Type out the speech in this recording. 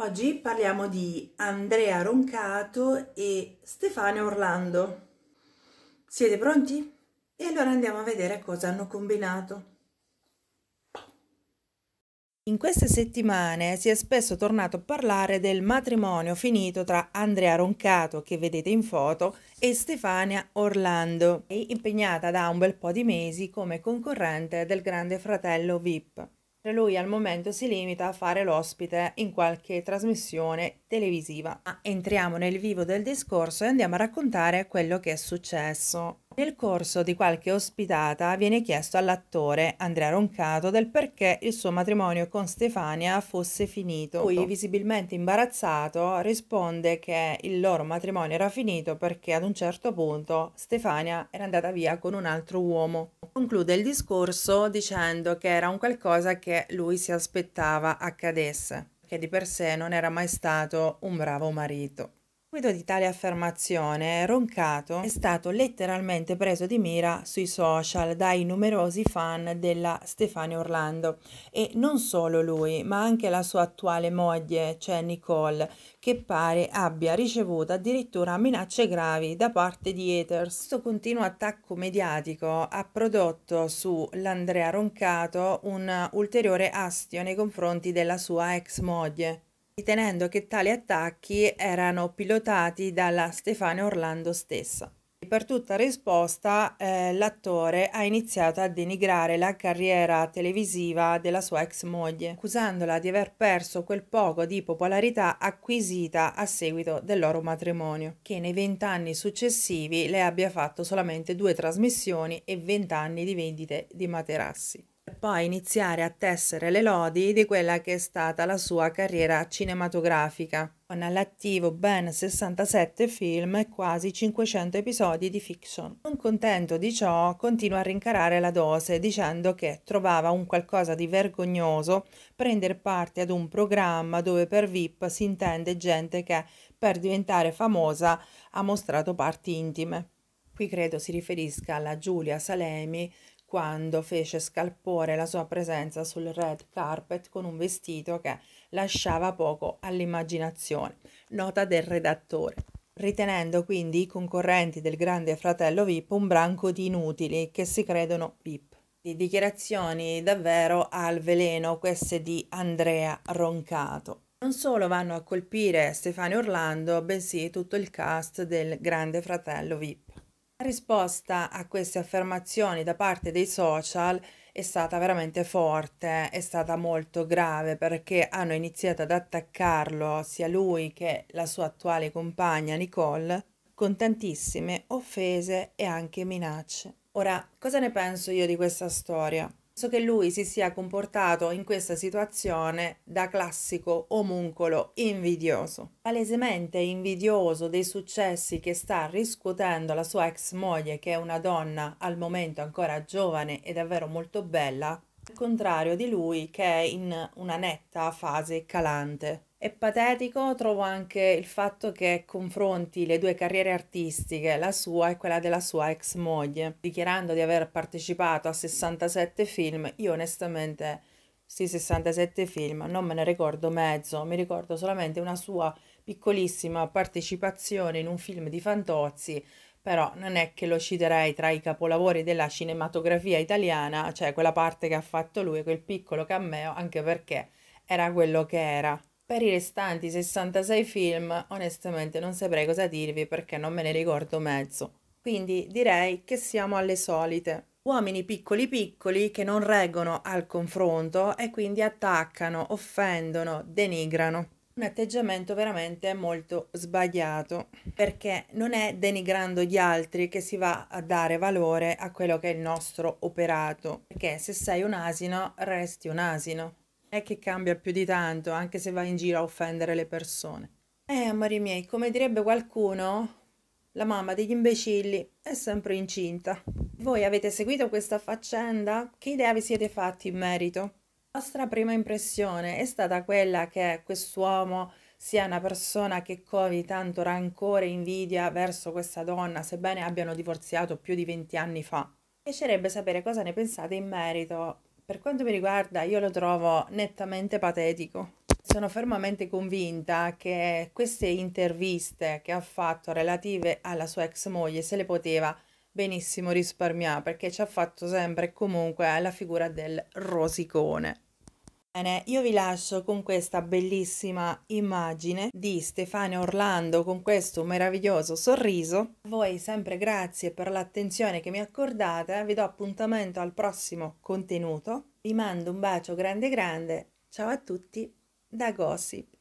Oggi parliamo di Andrea Roncato e Stefano Orlando. Siete pronti? E allora andiamo a vedere cosa hanno combinato. In queste settimane si è spesso tornato a parlare del matrimonio finito tra Andrea Roncato, che vedete in foto, e Stefania Orlando, impegnata da un bel po' di mesi come concorrente del Grande Fratello VIP mentre lui al momento si limita a fare l'ospite in qualche trasmissione televisiva. entriamo nel vivo del discorso e andiamo a raccontare quello che è successo. Nel corso di qualche ospitata viene chiesto all'attore Andrea Roncato del perché il suo matrimonio con Stefania fosse finito. Lui, visibilmente imbarazzato, risponde che il loro matrimonio era finito perché ad un certo punto Stefania era andata via con un altro uomo conclude il discorso dicendo che era un qualcosa che lui si aspettava accadesse, che di per sé non era mai stato un bravo marito seguito di tale affermazione, Roncato è stato letteralmente preso di mira sui social dai numerosi fan della Stefania Orlando e non solo lui, ma anche la sua attuale moglie, cioè Nicole, che pare abbia ricevuto addirittura minacce gravi da parte di haters. Questo continuo attacco mediatico ha prodotto su sull'Andrea Roncato un ulteriore astio nei confronti della sua ex moglie ritenendo che tali attacchi erano pilotati dalla Stefania Orlando stessa. Per tutta risposta eh, l'attore ha iniziato a denigrare la carriera televisiva della sua ex moglie, accusandola di aver perso quel poco di popolarità acquisita a seguito del loro matrimonio, che nei vent'anni successivi le abbia fatto solamente due trasmissioni e vent'anni di vendite di materassi poi iniziare a tessere le lodi di quella che è stata la sua carriera cinematografica, con all'attivo ben 67 film e quasi 500 episodi di fiction. Non contento di ciò, continua a rincarare la dose dicendo che trovava un qualcosa di vergognoso prendere parte ad un programma dove per VIP si intende gente che per diventare famosa ha mostrato parti intime. Qui credo si riferisca alla Giulia Salemi quando fece scalpore la sua presenza sul red carpet con un vestito che lasciava poco all'immaginazione. Nota del redattore. Ritenendo quindi i concorrenti del Grande Fratello VIP un branco di inutili che si credono VIP. Di dichiarazioni davvero al veleno queste di Andrea Roncato. Non solo vanno a colpire Stefano Orlando, bensì tutto il cast del Grande Fratello VIP risposta a queste affermazioni da parte dei social è stata veramente forte, è stata molto grave perché hanno iniziato ad attaccarlo sia lui che la sua attuale compagna Nicole con tantissime offese e anche minacce. Ora, cosa ne penso io di questa storia? Penso che lui si sia comportato in questa situazione da classico omuncolo invidioso, palesemente invidioso dei successi che sta riscuotendo la sua ex moglie, che è una donna al momento ancora giovane e davvero molto bella, al contrario di lui che è in una netta fase calante. È patetico, trovo anche il fatto che confronti le due carriere artistiche, la sua e quella della sua ex moglie, dichiarando di aver partecipato a 67 film. Io onestamente, sì, 67 film, non me ne ricordo mezzo, mi ricordo solamente una sua piccolissima partecipazione in un film di Fantozzi, però non è che lo citerei tra i capolavori della cinematografia italiana, cioè quella parte che ha fatto lui, quel piccolo cameo, anche perché era quello che era. Per i restanti 66 film, onestamente non saprei cosa dirvi perché non me ne ricordo mezzo. Quindi direi che siamo alle solite. Uomini piccoli piccoli che non reggono al confronto e quindi attaccano, offendono, denigrano un atteggiamento veramente molto sbagliato, perché non è denigrando gli altri che si va a dare valore a quello che è il nostro operato, perché se sei un asino resti un asino è che cambia più di tanto, anche se va in giro a offendere le persone. Eh, amori miei, come direbbe qualcuno, la mamma degli imbecilli è sempre incinta. Voi avete seguito questa faccenda? Che idea vi siete fatti in merito? La vostra prima impressione è stata quella che quest'uomo sia una persona che covi tanto rancore e invidia verso questa donna, sebbene abbiano divorziato più di 20 anni fa. Mi piacerebbe sapere cosa ne pensate in merito. Per quanto mi riguarda, io lo trovo nettamente patetico. Sono fermamente convinta che queste interviste che ha fatto relative alla sua ex moglie se le poteva benissimo risparmiare perché ci ha fatto sempre e comunque la figura del rosicone. Bene, io vi lascio con questa bellissima immagine di Stefano Orlando con questo meraviglioso sorriso. A voi sempre grazie per l'attenzione che mi accordate, vi do appuntamento al prossimo contenuto. Vi mando un bacio grande grande, ciao a tutti da Gossip.